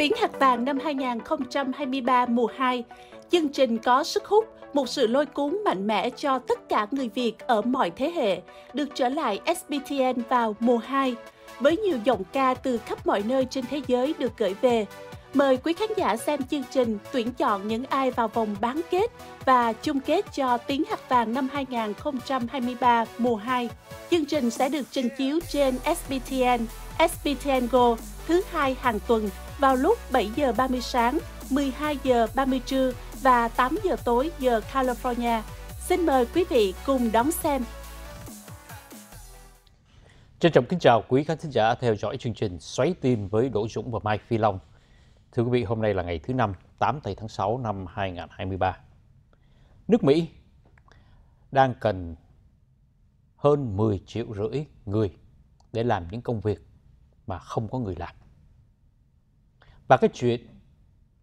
Tiếng Hạt Vàng năm 2023 mùa 2, chương trình có sức hút, một sự lôi cuốn mạnh mẽ cho tất cả người Việt ở mọi thế hệ, được trở lại SBTN vào mùa 2, với nhiều giọng ca từ khắp mọi nơi trên thế giới được gửi về. Mời quý khán giả xem chương trình tuyển chọn những ai vào vòng bán kết và chung kết cho tiếng hạt vàng năm 2023 mùa 2. Chương trình sẽ được trình chiếu trên SBTN, SBTN Go thứ hai hàng tuần vào lúc 7 giờ 30 sáng, 12 giờ 30 trưa và 8 giờ tối giờ California. Xin mời quý vị cùng đón xem. Trân trọng kính chào quý khán thính giả theo dõi chương trình Xoáy tin với Đỗ Dũng và Mai Phi Long. Thưa quý vị, hôm nay là ngày thứ năm, 8 tháng 6 năm 2023. Nước Mỹ đang cần hơn 10 triệu rưỡi người để làm những công việc mà không có người làm. Và cái chuyện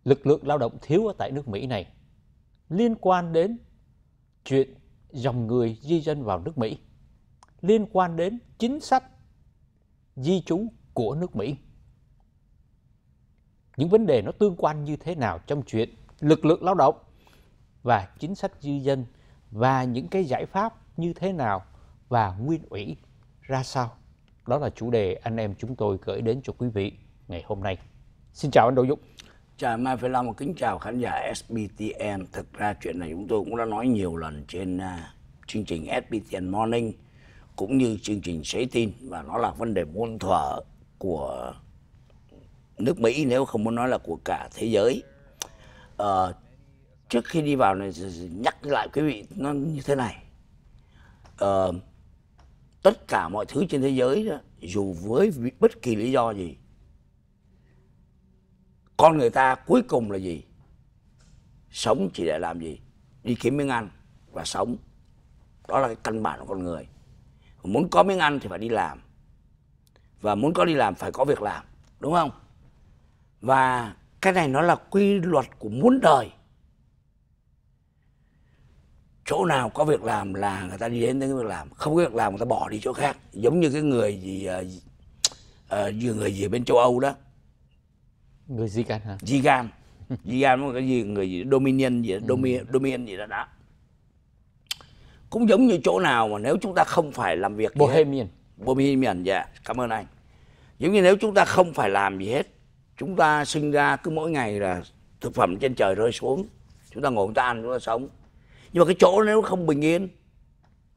lực lượng lao động thiếu ở tại nước Mỹ này liên quan đến chuyện dòng người di dân vào nước Mỹ, liên quan đến chính sách di trú của nước Mỹ. Những vấn đề nó tương quan như thế nào trong chuyện lực lượng lao động và chính sách di dân và những cái giải pháp như thế nào và nguyên ủy ra sao? Đó là chủ đề anh em chúng tôi gửi đến cho quý vị ngày hôm nay. Xin chào anh Đỗ Dũng. Chào Mai Phi Long, kính chào khán giả SBTN. Thực ra chuyện này chúng tôi cũng đã nói nhiều lần trên uh, chương trình SBTN Morning cũng như chương trình Sấy Tin và nó là vấn đề môn thuở của nước Mỹ nếu không muốn nói là của cả thế giới. Uh, trước khi đi vào này nhắc lại quý vị nó như thế này. Uh, tất cả mọi thứ trên thế giới đó, dù với bất kỳ lý do gì con người ta cuối cùng là gì sống chỉ để làm gì đi kiếm miếng ăn và sống đó là cái căn bản của con người muốn có miếng ăn thì phải đi làm và muốn có đi làm phải có việc làm đúng không và cái này nó là quy luật của muốn đời chỗ nào có việc làm là người ta đi đến cái việc làm không có việc làm người ta bỏ đi chỗ khác giống như cái người gì uh, uh, người gì bên châu âu đó người Zigan hả Zigan Zigan một cái gì người gì Dominion gì đó, ừ. Domi, Dominion gì đó đó cũng giống như chỗ nào mà nếu chúng ta không phải làm việc Bohemian hết, Bohemian dạ yeah. cảm ơn anh giống như nếu chúng ta không phải làm gì hết chúng ta sinh ra cứ mỗi ngày là thực phẩm trên trời rơi xuống chúng ta ngồi chúng ta ăn chúng ta sống nhưng mà cái chỗ nếu không bình yên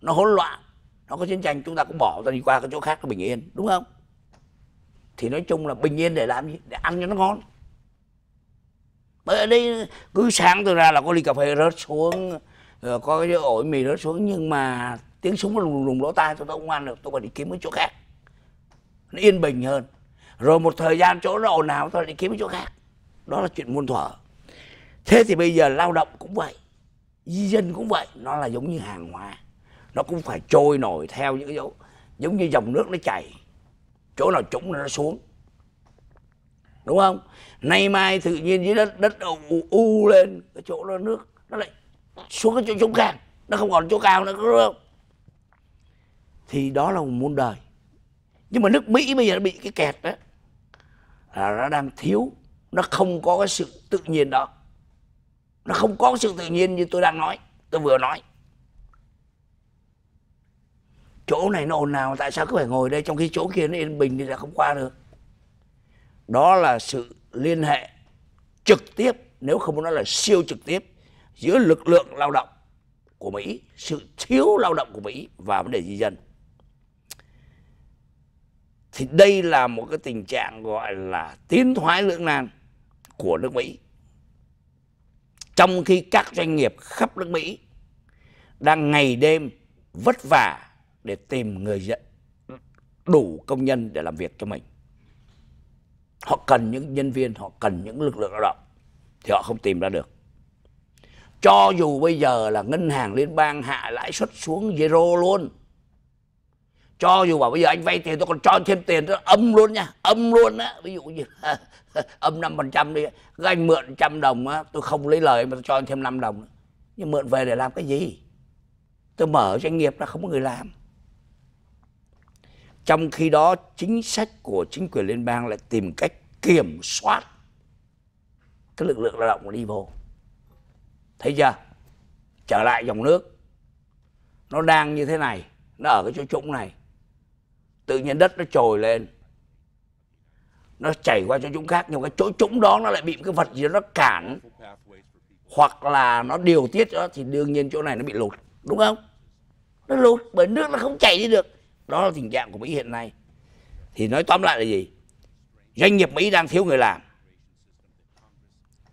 nó hỗn loạn nó có chiến tranh chúng ta cũng bỏ ta đi qua cái chỗ khác nó bình yên đúng không thì nói chung là bình yên để làm gì để ăn cho nó ngon bởi ở đây cứ sáng tôi ra là có ly cà phê rớt xuống rồi có cái ổi mì rớt xuống nhưng mà tiếng súng nó lùng lùng lỗ tai tôi không ăn được tôi phải đi kiếm cái chỗ khác nó yên bình hơn rồi một thời gian chỗ nào nào tôi đi kiếm cái chỗ khác đó là chuyện muôn thuở thế thì bây giờ lao động cũng vậy di dân cũng vậy nó là giống như hàng hóa nó cũng phải trôi nổi theo những cái dấu giống như dòng nước nó chảy chỗ nào trũng nó xuống đúng không nay mai tự nhiên dưới đất đất u, u lên cái chỗ nó nước nó lại xuống cái chỗ trũng càng nó không còn chỗ cao nữa đúng không thì đó là một môn đời nhưng mà nước mỹ bây giờ nó bị cái kẹt đó là nó đang thiếu nó không có cái sự tự nhiên đó nó không có sự tự nhiên như tôi đang nói tôi vừa nói chỗ này nó ồn nào tại sao cứ phải ngồi đây trong khi chỗ kia nó yên bình thì là không qua được đó là sự liên hệ trực tiếp nếu không muốn nói là siêu trực tiếp giữa lực lượng lao động của Mỹ, sự thiếu lao động của Mỹ và vấn đề di dân. Thì đây là một cái tình trạng gọi là tiến thoái lưỡng nan của nước Mỹ. Trong khi các doanh nghiệp khắp nước Mỹ đang ngày đêm vất vả để tìm người dẫn đủ công nhân để làm việc cho mình họ cần những nhân viên họ cần những lực lượng lao động thì họ không tìm ra được cho dù bây giờ là ngân hàng liên bang hạ lãi suất xuống zero luôn cho dù bảo bây giờ anh vay tiền tôi còn cho thêm tiền đó âm luôn nha âm luôn á ví dụ như âm năm phần trăm đi các anh mượn trăm đồng á tôi không lấy lời mà tôi cho anh thêm năm đồng nữa. nhưng mượn về để làm cái gì tôi mở doanh nghiệp ra không có người làm trong khi đó chính sách của chính quyền liên bang lại tìm cách kiểm soát cái lực lượng lao động đi vô. Thấy chưa? Trở lại dòng nước. Nó đang như thế này, nó ở cái chỗ trũng này. Tự nhiên đất nó trồi lên. Nó chảy qua chỗ trũng khác, nhưng cái chỗ trũng đó nó lại bị một cái vật gì đó nó cản. Hoặc là nó điều tiết cho thì đương nhiên chỗ này nó bị lụt, đúng không? Nó lụt bởi nước nó không chảy đi được đó là tình trạng của mỹ hiện nay thì nói tóm lại là gì doanh nghiệp mỹ đang thiếu người làm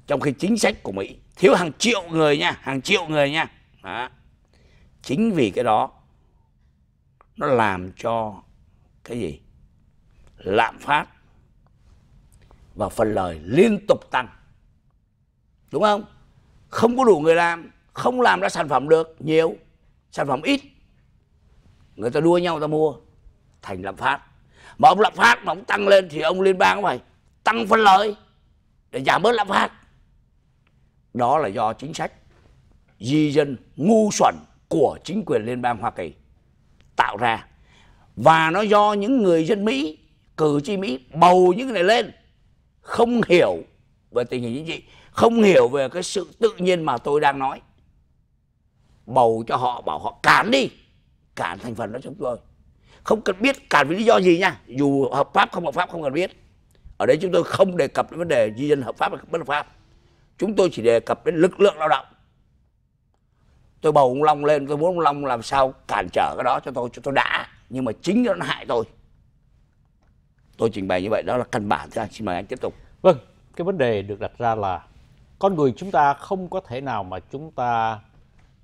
trong khi chính sách của mỹ thiếu hàng triệu người nha hàng triệu người nha đó. chính vì cái đó nó làm cho cái gì lạm phát và phần lời liên tục tăng đúng không không có đủ người làm không làm ra sản phẩm được nhiều sản phẩm ít người ta đua nhau ta mua thành lạm phát mà ông lạm phát mà ông tăng lên thì ông liên bang phải tăng phân lợi để giảm bớt lạm phát đó là do chính sách di dân ngu xuẩn của chính quyền liên bang hoa kỳ tạo ra và nó do những người dân mỹ cử tri mỹ bầu những cái này lên không hiểu về tình hình chính trị không hiểu về cái sự tự nhiên mà tôi đang nói bầu cho họ bảo họ cản đi cả thành phần đó chúng tôi không cần biết cả vì lý do gì nha dù hợp pháp không hợp pháp không cần biết ở đây chúng tôi không đề cập đến vấn đề di dân hợp pháp hay bất hợp pháp chúng tôi chỉ đề cập đến lực lượng lao động tôi bầu ông long lên tôi muốn ông long làm sao cản trở cái đó cho tôi cho tôi đã nhưng mà chính nó hại tôi tôi trình bày như vậy đó là căn bản ra xin mời anh tiếp tục vâng cái vấn đề được đặt ra là con người chúng ta không có thể nào mà chúng ta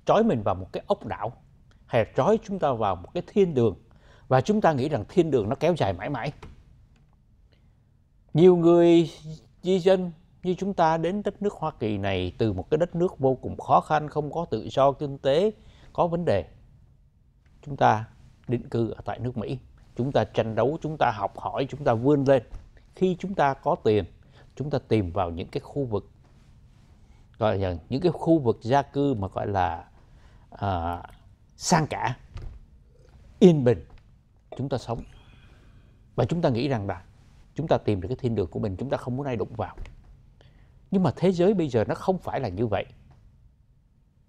trói mình vào một cái ốc đảo hay là trói chúng ta vào một cái thiên đường và chúng ta nghĩ rằng thiên đường nó kéo dài mãi mãi nhiều người di dân như chúng ta đến đất nước Hoa Kỳ này từ một cái đất nước vô cùng khó khăn không có tự do kinh tế có vấn đề chúng ta định cư ở tại nước Mỹ chúng ta tranh đấu chúng ta học hỏi chúng ta vươn lên khi chúng ta có tiền chúng ta tìm vào những cái khu vực gọi là những cái khu vực gia cư mà gọi là uh, sang cả yên bình chúng ta sống và chúng ta nghĩ rằng là chúng ta tìm được cái thiên đường của mình chúng ta không muốn ai đụng vào nhưng mà thế giới bây giờ nó không phải là như vậy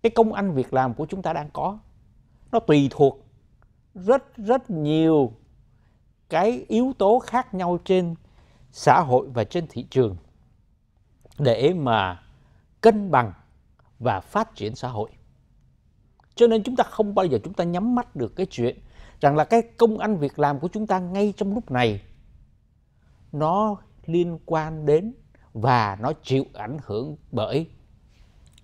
cái công ăn việc làm của chúng ta đang có nó tùy thuộc rất rất nhiều cái yếu tố khác nhau trên xã hội và trên thị trường để mà cân bằng và phát triển xã hội cho nên chúng ta không bao giờ chúng ta nhắm mắt được cái chuyện rằng là cái công ăn việc làm của chúng ta ngay trong lúc này nó liên quan đến và nó chịu ảnh hưởng bởi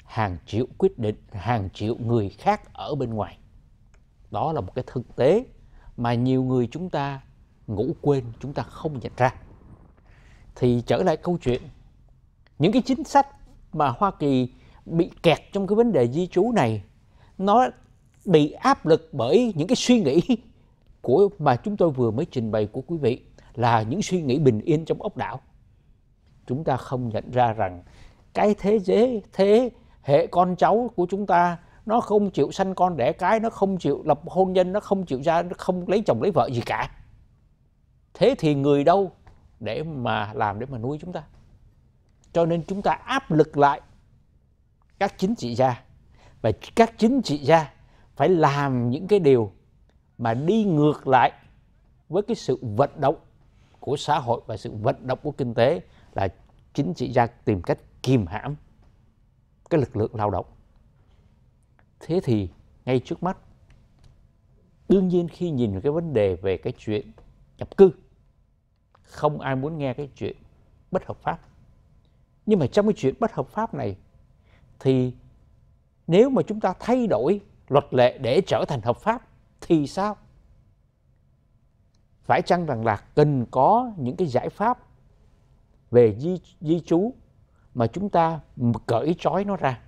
hàng triệu quyết định, hàng triệu người khác ở bên ngoài. Đó là một cái thực tế mà nhiều người chúng ta ngủ quên, chúng ta không nhận ra. Thì trở lại câu chuyện, những cái chính sách mà Hoa Kỳ bị kẹt trong cái vấn đề di trú này nó bị áp lực bởi những cái suy nghĩ của mà chúng tôi vừa mới trình bày của quý vị là những suy nghĩ bình yên trong ốc đảo chúng ta không nhận ra rằng cái thế giới thế hệ con cháu của chúng ta nó không chịu sanh con đẻ cái nó không chịu lập hôn nhân nó không chịu ra nó không lấy chồng lấy vợ gì cả thế thì người đâu để mà làm để mà nuôi chúng ta cho nên chúng ta áp lực lại các chính trị gia và các chính trị gia phải làm những cái điều mà đi ngược lại với cái sự vận động của xã hội và sự vận động của kinh tế là chính trị gia tìm cách kìm hãm cái lực lượng lao động thế thì ngay trước mắt đương nhiên khi nhìn cái vấn đề về cái chuyện nhập cư không ai muốn nghe cái chuyện bất hợp pháp nhưng mà trong cái chuyện bất hợp pháp này thì nếu mà chúng ta thay đổi luật lệ để trở thành hợp pháp thì sao? Phải chăng rằng là cần có những cái giải pháp về di, di trú mà chúng ta cởi trói nó ra,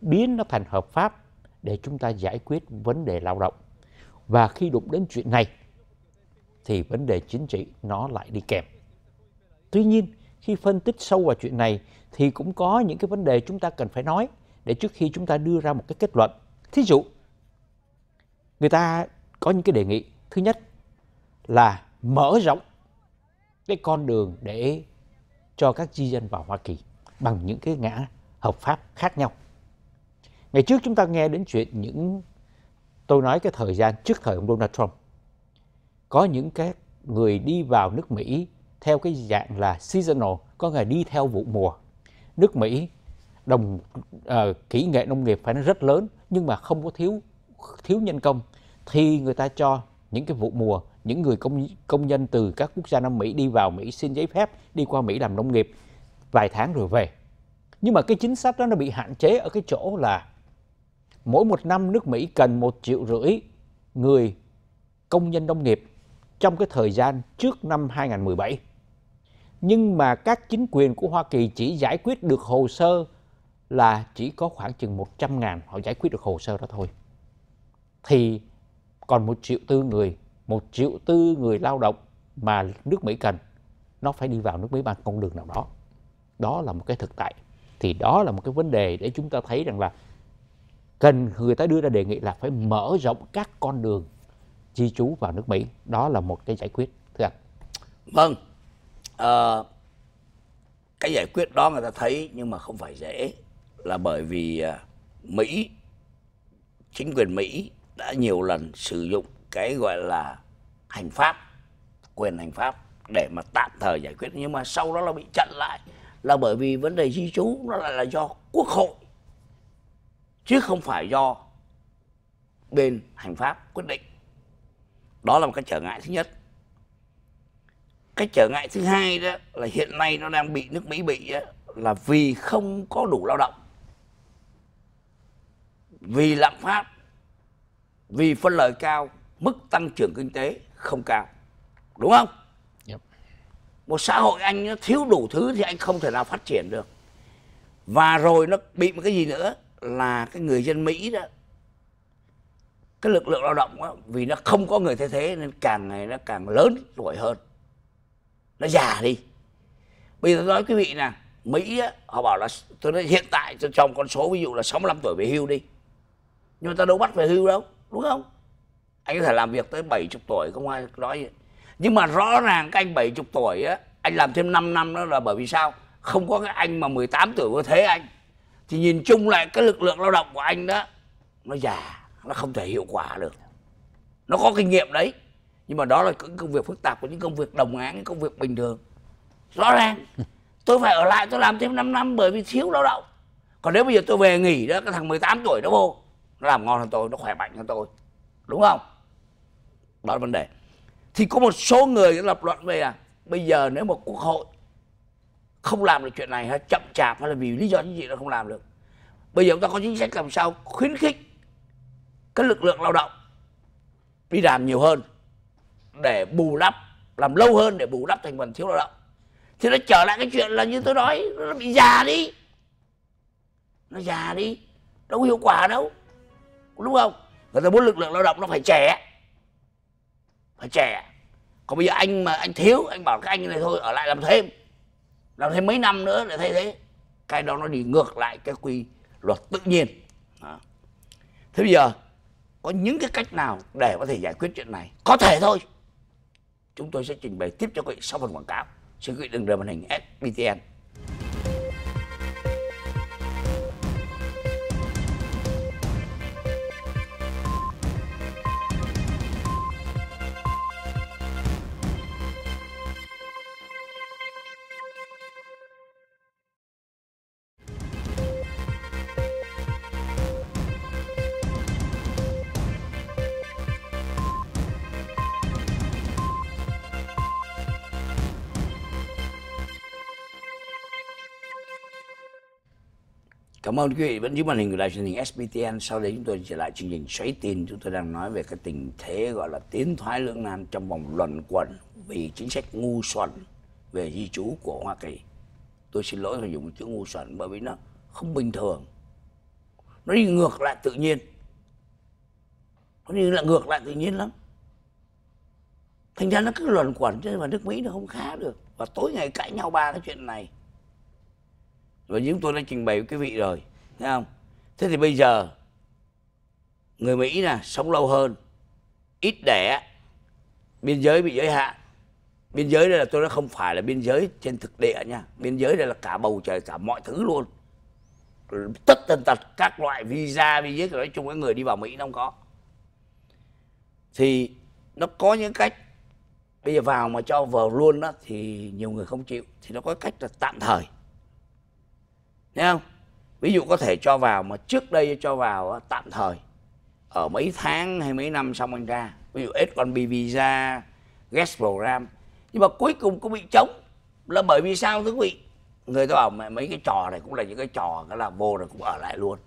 biến nó thành hợp pháp để chúng ta giải quyết vấn đề lao động. Và khi đụng đến chuyện này thì vấn đề chính trị nó lại đi kèm. Tuy nhiên, khi phân tích sâu vào chuyện này thì cũng có những cái vấn đề chúng ta cần phải nói để trước khi chúng ta đưa ra một cái kết luận. Thí dụ, người ta có những cái đề nghị. Thứ nhất là mở rộng cái con đường để cho các di dân vào Hoa Kỳ bằng những cái ngã hợp pháp khác nhau. Ngày trước chúng ta nghe đến chuyện những tôi nói cái thời gian trước thời ông Donald Trump có những cái người đi vào nước Mỹ theo cái dạng là seasonal, có người đi theo vụ mùa. Nước Mỹ đồng uh, kỹ nghệ nông nghiệp phải nó rất lớn nhưng mà không có thiếu thiếu nhân công thì người ta cho những cái vụ mùa những người công công nhân từ các quốc gia Nam Mỹ đi vào Mỹ xin giấy phép đi qua Mỹ làm nông nghiệp vài tháng rồi về nhưng mà cái chính sách đó nó bị hạn chế ở cái chỗ là mỗi một năm nước Mỹ cần một triệu rưỡi người công nhân nông nghiệp trong cái thời gian trước năm 2017 nhưng mà các chính quyền của Hoa Kỳ chỉ giải quyết được hồ sơ là chỉ có khoảng chừng 100 ngàn họ giải quyết được hồ sơ đó thôi. Thì còn một triệu tư người, một triệu tư người lao động mà nước Mỹ cần, nó phải đi vào nước Mỹ bằng con đường nào đó. Đó là một cái thực tại. Thì đó là một cái vấn đề để chúng ta thấy rằng là cần người ta đưa ra đề nghị là phải mở rộng các con đường di trú vào nước Mỹ. Đó là một cái giải quyết. Thưa anh. Vâng. À, cái giải quyết đó người ta thấy nhưng mà không phải dễ là bởi vì à, Mỹ, chính quyền Mỹ đã nhiều lần sử dụng cái gọi là hành pháp, quyền hành pháp để mà tạm thời giải quyết nhưng mà sau đó là bị chặn lại là bởi vì vấn đề di trú nó lại là do quốc hội chứ không phải do bên hành pháp quyết định đó là một cái trở ngại thứ nhất cái trở ngại thứ hai đó là hiện nay nó đang bị nước mỹ bị đó, là vì không có đủ lao động vì lạm phát vì phân lợi cao mức tăng trưởng kinh tế không cao đúng không yep. một xã hội anh nó thiếu đủ thứ thì anh không thể nào phát triển được và rồi nó bị một cái gì nữa là cái người dân mỹ đó cái lực lượng lao động đó, vì nó không có người thay thế nên càng ngày nó càng lớn tuổi hơn nó già đi bây giờ nói quý vị nè mỹ á, họ bảo là tôi nói hiện tại tôi trong con số ví dụ là 65 tuổi về hưu đi nhưng mà ta đâu bắt về hưu đâu đúng không anh có thể làm việc tới 70 tuổi không ai nói gì nhưng mà rõ ràng cái anh 70 tuổi á anh làm thêm 5 năm đó là bởi vì sao không có cái anh mà 18 tuổi có thế anh thì nhìn chung lại cái lực lượng lao động của anh đó nó già nó không thể hiệu quả được nó có kinh nghiệm đấy nhưng mà đó là những công việc phức tạp của những công việc đồng áng công việc bình thường rõ ràng tôi phải ở lại tôi làm thêm 5 năm bởi vì thiếu lao động còn nếu bây giờ tôi về nghỉ đó cái thằng 18 tuổi nó vô nó làm ngon hơn tôi nó khỏe mạnh hơn tôi đúng không đó là vấn đề thì có một số người lập luận về là bây giờ nếu một quốc hội không làm được chuyện này hay chậm chạp hay là vì lý do chính trị nó không làm được bây giờ chúng ta có chính sách làm sao khuyến khích các lực lượng lao động đi làm nhiều hơn để bù đắp làm lâu hơn để bù đắp thành phần thiếu lao động thì nó trở lại cái chuyện là như tôi nói nó bị già đi nó già đi đâu có hiệu quả đâu đúng không người ta muốn lực lượng lao động nó phải trẻ phải trẻ còn bây giờ anh mà anh thiếu anh bảo các anh này thôi ở lại làm thêm làm thêm mấy năm nữa để thay thế cái đó nó đi ngược lại cái quy luật tự nhiên đó. thế bây giờ có những cái cách nào để có thể giải quyết chuyện này có thể thôi chúng tôi sẽ trình bày tiếp cho quý vị sau phần quảng cáo xin quý vị đừng rời màn hình SBTN Cảm ơn quý vị vẫn giữ màn hình của đài truyền hình SBTN. Sau đây chúng tôi trở lại chương trình xoáy tin. Chúng tôi đang nói về cái tình thế gọi là tiến thoái lưỡng nan trong vòng luận quẩn vì chính sách ngu xuẩn về di trú của Hoa Kỳ. Tôi xin lỗi phải dùng chữ ngu xuẩn bởi vì nó không bình thường. Nó đi ngược lại tự nhiên. Nó đi là ngược lại tự nhiên lắm. Thành ra nó cứ luận quẩn chứ mà nước Mỹ nó không khá được. Và tối ngày cãi nhau ba cái chuyện này và chúng tôi đã trình bày với quý vị rồi thấy không thế thì bây giờ người mỹ nè sống lâu hơn ít đẻ biên giới bị giới hạn biên giới đây là tôi nói không phải là biên giới trên thực địa nha biên giới đây là cả bầu trời cả mọi thứ luôn tất tần tật các loại visa giới nói chung với người đi vào mỹ nó không có thì nó có những cách bây giờ vào mà cho vào luôn đó thì nhiều người không chịu thì nó có cách là tạm thời thấy không ví dụ có thể cho vào mà trước đây cho vào tạm thời ở mấy tháng hay mấy năm xong anh ra ví dụ s con visa guest program nhưng mà cuối cùng cũng bị trống là bởi vì sao thưa quý vị người ta bảo mấy cái trò này cũng là những cái trò cái là vô rồi cũng ở lại luôn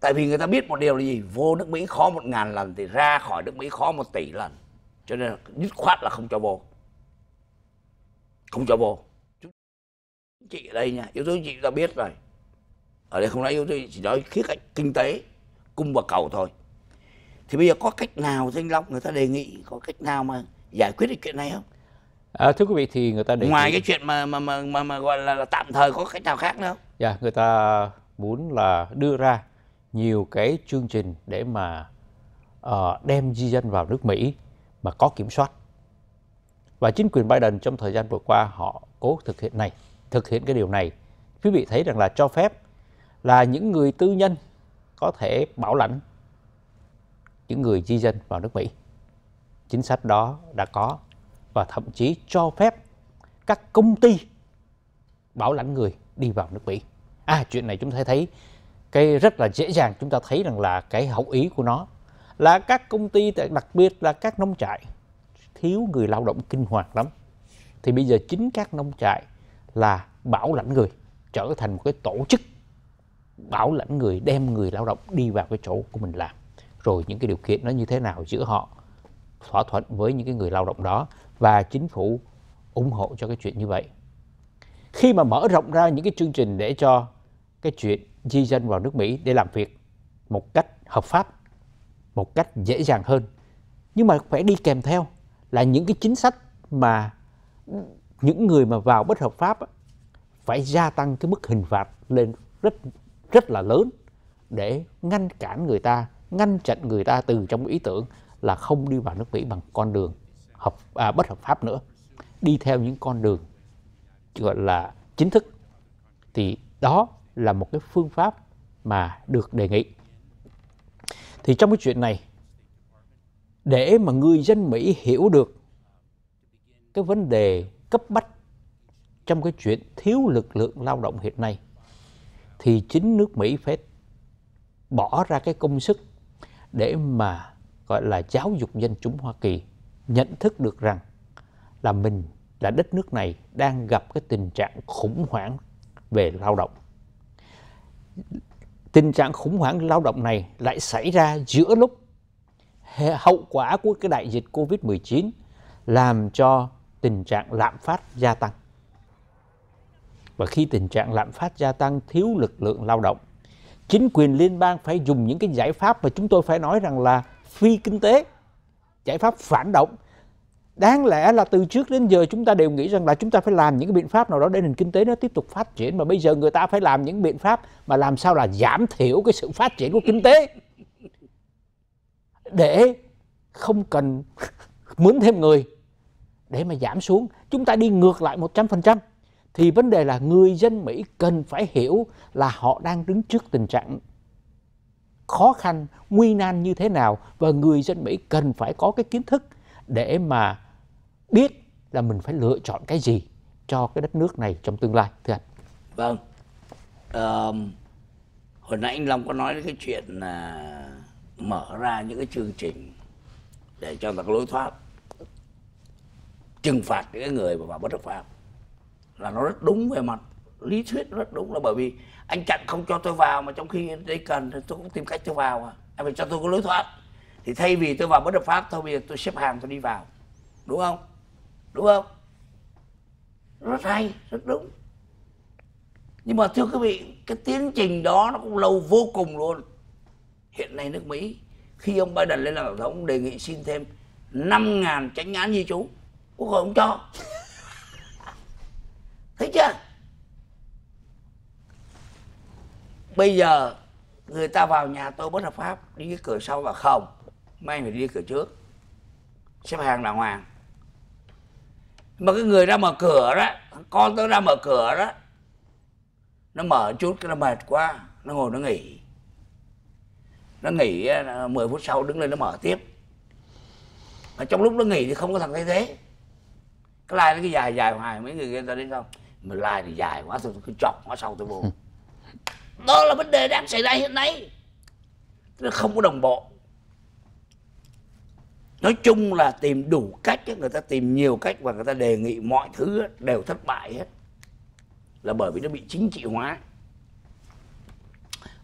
tại vì người ta biết một điều là gì vô nước mỹ khó một ngàn lần thì ra khỏi nước mỹ khó một tỷ lần cho nên là dứt khoát là không cho vô không cho vô chị ở đây nha yếu tố chị ta biết rồi ở đây không nói yếu tố chỉ nói khía cạnh kinh tế cung và cầu thôi thì bây giờ có cách nào thanh long người ta đề nghị có cách nào mà giải quyết được chuyện này không à, thưa quý vị thì người ta đề ngoài nghị... cái chuyện mà mà mà mà, mà gọi là, là tạm thời có cách nào khác nữa không dạ người ta muốn là đưa ra nhiều cái chương trình để mà uh, đem di dân vào nước Mỹ mà có kiểm soát và chính quyền Biden trong thời gian vừa qua họ cố thực hiện này thực hiện cái điều này quý vị thấy rằng là cho phép là những người tư nhân có thể bảo lãnh những người di dân vào nước Mỹ. Chính sách đó đã có và thậm chí cho phép các công ty bảo lãnh người đi vào nước Mỹ. À chuyện này chúng ta thấy cái rất là dễ dàng chúng ta thấy rằng là cái hậu ý của nó là các công ty đặc biệt là các nông trại thiếu người lao động kinh hoàng lắm. Thì bây giờ chính các nông trại là bảo lãnh người trở thành một cái tổ chức bảo lãnh người đem người lao động đi vào cái chỗ của mình làm rồi những cái điều kiện nó như thế nào giữa họ thỏa thuận với những cái người lao động đó và chính phủ ủng hộ cho cái chuyện như vậy khi mà mở rộng ra những cái chương trình để cho cái chuyện di dân vào nước Mỹ để làm việc một cách hợp pháp một cách dễ dàng hơn nhưng mà phải đi kèm theo là những cái chính sách mà những người mà vào bất hợp pháp phải gia tăng cái mức hình phạt lên rất rất là lớn để ngăn cản người ta ngăn chặn người ta từ trong ý tưởng là không đi vào nước Mỹ bằng con đường hợp à, bất hợp pháp nữa đi theo những con đường gọi là chính thức thì đó là một cái phương pháp mà được đề nghị thì trong cái chuyện này để mà người dân Mỹ hiểu được cái vấn đề cấp bách trong cái chuyện thiếu lực lượng lao động hiện nay thì chính nước Mỹ phải bỏ ra cái công sức để mà gọi là giáo dục dân chúng Hoa Kỳ nhận thức được rằng là mình là đất nước này đang gặp cái tình trạng khủng hoảng về lao động. Tình trạng khủng hoảng lao động này lại xảy ra giữa lúc hậu quả của cái đại dịch Covid-19 làm cho tình trạng lạm phát gia tăng. Và khi tình trạng lạm phát gia tăng thiếu lực lượng lao động, chính quyền liên bang phải dùng những cái giải pháp mà chúng tôi phải nói rằng là phi kinh tế, giải pháp phản động. Đáng lẽ là từ trước đến giờ chúng ta đều nghĩ rằng là chúng ta phải làm những cái biện pháp nào đó để nền kinh tế nó tiếp tục phát triển mà bây giờ người ta phải làm những biện pháp mà làm sao là giảm thiểu cái sự phát triển của kinh tế để không cần mướn thêm người để mà giảm xuống chúng ta đi ngược lại 100% thì vấn đề là người dân Mỹ cần phải hiểu là họ đang đứng trước tình trạng khó khăn, nguy nan như thế nào và người dân Mỹ cần phải có cái kiến thức để mà biết là mình phải lựa chọn cái gì cho cái đất nước này trong tương lai thưa anh. Vâng. Uh, hồi nãy anh Long có nói cái chuyện là mở ra những cái chương trình để cho ta có lối thoát trừng phạt những người mà bất hợp pháp là nó rất đúng về mặt lý thuyết rất đúng là bởi vì anh chặn không cho tôi vào mà trong khi đây cần thì tôi cũng tìm cách cho vào à anh phải cho tôi có lối thoát thì thay vì tôi vào bất hợp pháp thôi bây giờ tôi xếp hàng tôi đi vào đúng không đúng không rất hay rất đúng nhưng mà thưa quý vị cái tiến trình đó nó cũng lâu vô cùng luôn hiện nay nước mỹ khi ông biden lên làm tổng thống đề nghị xin thêm 5.000 tránh án di trú quốc hội không cho thấy chưa bây giờ người ta vào nhà tôi bất hợp pháp đi cái cửa sau và không may phải đi cửa trước xếp hàng đàng hoàng mà cái người ra mở cửa đó con tôi ra mở cửa đó nó mở chút cái nó mệt quá nó ngồi nó nghỉ nó nghỉ 10 ờ, phút sau đứng lên nó mở tiếp mà trong lúc nó nghỉ thì không có thằng thay thế cái lai nó cứ dài dài hoài mấy người kia ta đến không mà lai thì dài quá tôi cứ chọc quá sau tôi vô đó là vấn đề đang xảy ra hiện nay nó không có đồng bộ nói chung là tìm đủ cách người ta tìm nhiều cách và người ta đề nghị mọi thứ đều thất bại hết là bởi vì nó bị chính trị hóa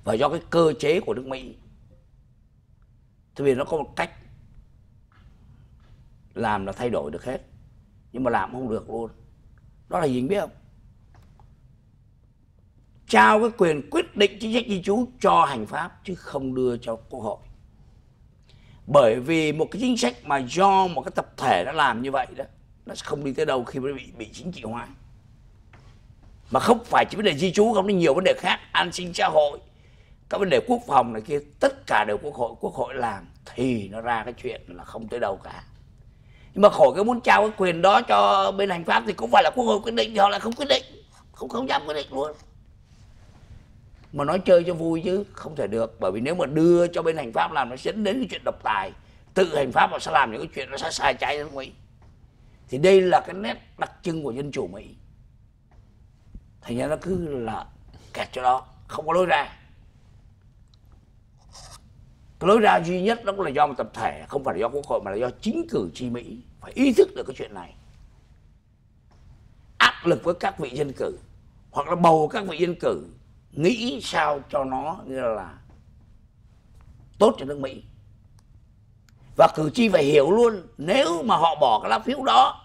và do cái cơ chế của nước mỹ thì vì nó có một cách làm là thay đổi được hết nhưng mà làm không được luôn đó là gì biết không trao cái quyền quyết định chính sách di trú cho hành pháp chứ không đưa cho quốc hội bởi vì một cái chính sách mà do một cái tập thể đã làm như vậy đó nó sẽ không đi tới đâu khi nó bị bị chính trị hóa mà không phải chỉ vấn đề di trú không có nhiều vấn đề khác an sinh xã hội các vấn đề quốc phòng này kia tất cả đều quốc hội quốc hội làm thì nó ra cái chuyện là không tới đâu cả nhưng mà khổ cái muốn trao cái quyền đó cho bên hành pháp thì cũng phải là quốc hội quyết định thì họ lại không quyết định không không dám quyết định luôn mà nói chơi cho vui chứ không thể được bởi vì nếu mà đưa cho bên hành pháp làm nó dẫn đến cái chuyện độc tài tự hành pháp họ sẽ làm những cái chuyện nó sẽ sai trái nước mỹ thì đây là cái nét đặc trưng của dân chủ mỹ thành ra nó cứ là kẹt cho đó không có lối ra cái lối ra duy nhất đó là do một tập thể không phải là do quốc hội mà là do chính cử tri mỹ phải ý thức được cái chuyện này áp lực với các vị dân cử hoặc là bầu các vị dân cử nghĩ sao cho nó như là tốt cho nước mỹ và cử tri phải hiểu luôn nếu mà họ bỏ cái lá phiếu đó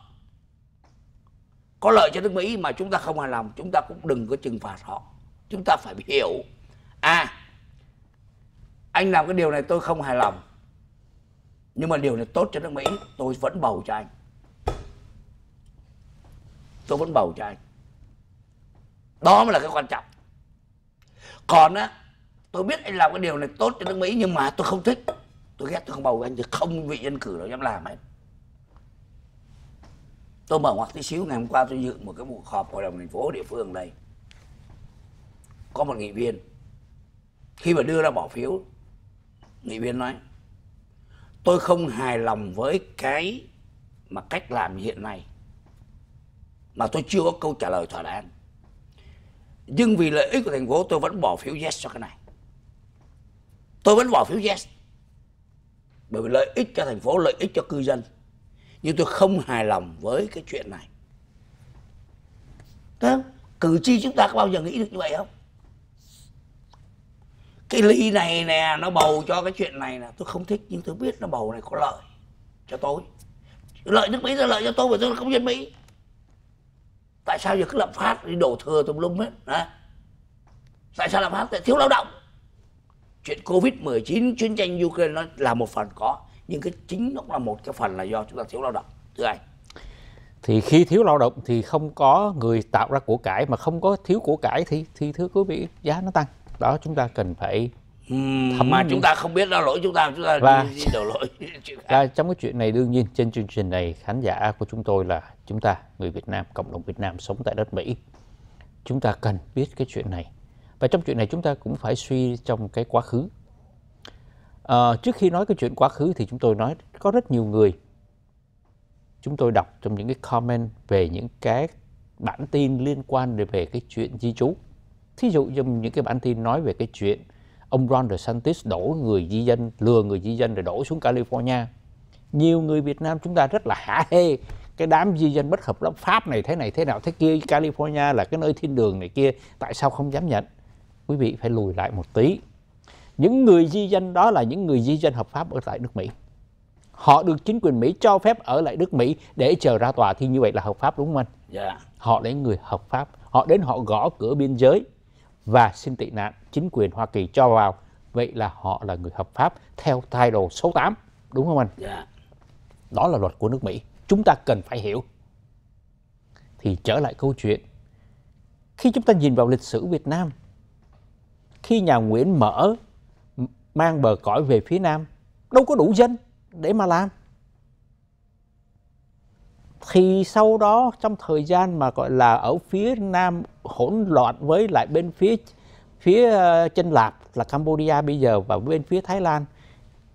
có lợi cho nước mỹ mà chúng ta không hài lòng chúng ta cũng đừng có trừng phạt họ chúng ta phải hiểu à anh làm cái điều này tôi không hài lòng nhưng mà điều này tốt cho nước mỹ tôi vẫn bầu cho anh tôi vẫn bầu cho anh đó mới là cái quan trọng còn á tôi biết anh làm cái điều này tốt cho nước mỹ nhưng mà tôi không thích tôi ghét tôi không bầu anh thì không vị dân cử nào dám làm hết tôi mở ngoặc tí xíu ngày hôm qua tôi dự một cái buổi họp hội đồng thành phố địa phương đây có một nghị viên khi mà đưa ra bỏ phiếu nghị viên nói tôi không hài lòng với cái mà cách làm hiện nay mà tôi chưa có câu trả lời thỏa đáng nhưng vì lợi ích của thành phố tôi vẫn bỏ phiếu yes cho cái này tôi vẫn bỏ phiếu yes bởi vì lợi ích cho thành phố lợi ích cho cư dân nhưng tôi không hài lòng với cái chuyện này Đấy không? cử tri chúng ta có bao giờ nghĩ được như vậy không cái ly này nè nó bầu cho cái chuyện này nè tôi không thích nhưng tôi biết nó bầu này có lợi cho tôi lợi nước mỹ là lợi cho tôi và tôi là công dân mỹ tại sao giờ cứ lạm phát đi đổ thừa tùm lum hết đó. tại sao lạm phát tại thiếu lao động chuyện covid 19 chiến tranh ukraine nó là một phần có nhưng cái chính nó cũng là một cái phần là do chúng ta thiếu lao động thưa anh thì khi thiếu lao động thì không có người tạo ra của cải mà không có thiếu của cải thì thì thưa quý vị giá nó tăng đó chúng ta cần phải thẩm mà chúng ta không biết là lỗi chúng ta chúng ta và đổ lỗi và trong cái chuyện này đương nhiên trên chương trình này khán giả của chúng tôi là chúng ta người Việt Nam cộng đồng Việt Nam sống tại đất Mỹ chúng ta cần biết cái chuyện này và trong chuyện này chúng ta cũng phải suy trong cái quá khứ à, trước khi nói cái chuyện quá khứ thì chúng tôi nói có rất nhiều người chúng tôi đọc trong những cái comment về những cái bản tin liên quan về cái chuyện di trú thí dụ như những cái bản tin nói về cái chuyện ông Ron DeSantis đổ người di dân, lừa người di dân để đổ xuống California. Nhiều người Việt Nam chúng ta rất là hả hê cái đám di dân bất hợp pháp Pháp này thế này thế nào thế kia California là cái nơi thiên đường này kia tại sao không dám nhận quý vị phải lùi lại một tí những người di dân đó là những người di dân hợp pháp ở tại nước Mỹ họ được chính quyền Mỹ cho phép ở lại nước Mỹ để chờ ra tòa thì như vậy là hợp pháp đúng không anh? Yeah. Dạ. Họ là người hợp pháp, họ đến họ gõ cửa biên giới, và xin tị nạn chính quyền Hoa Kỳ cho vào. Vậy là họ là người hợp pháp theo title số 8, đúng không anh? Yeah. Dạ. Đó là luật của nước Mỹ. Chúng ta cần phải hiểu. Thì trở lại câu chuyện. Khi chúng ta nhìn vào lịch sử Việt Nam, khi nhà Nguyễn mở mang bờ cõi về phía Nam, đâu có đủ dân để mà làm thì sau đó trong thời gian mà gọi là ở phía nam hỗn loạn với lại bên phía phía chân ờ, lạp là campuchia bây giờ và bên phía thái lan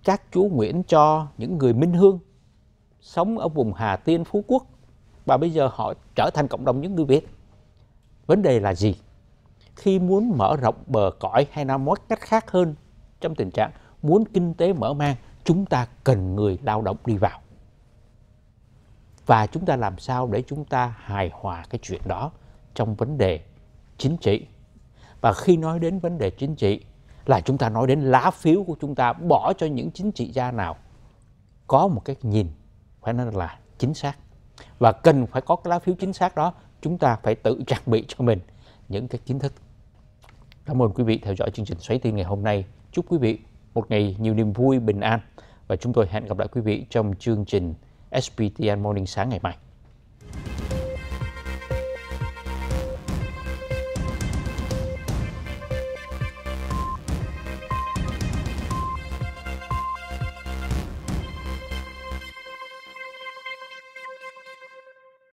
các chú nguyễn cho những người minh hương sống ở vùng hà tiên phú quốc và bây giờ họ trở thành cộng đồng những người việt vấn đề là gì khi muốn mở rộng bờ cõi hay là một cách khác hơn trong tình trạng muốn kinh tế mở mang chúng ta cần người lao động đi vào và chúng ta làm sao để chúng ta hài hòa cái chuyện đó trong vấn đề chính trị và khi nói đến vấn đề chính trị là chúng ta nói đến lá phiếu của chúng ta bỏ cho những chính trị gia nào có một cái nhìn phải nói là chính xác và cần phải có cái lá phiếu chính xác đó chúng ta phải tự trang bị cho mình những cái kiến thức cảm ơn quý vị theo dõi chương trình xoáy tin ngày hôm nay chúc quý vị một ngày nhiều niềm vui bình an và chúng tôi hẹn gặp lại quý vị trong chương trình SPTN Morning sáng ngày mai.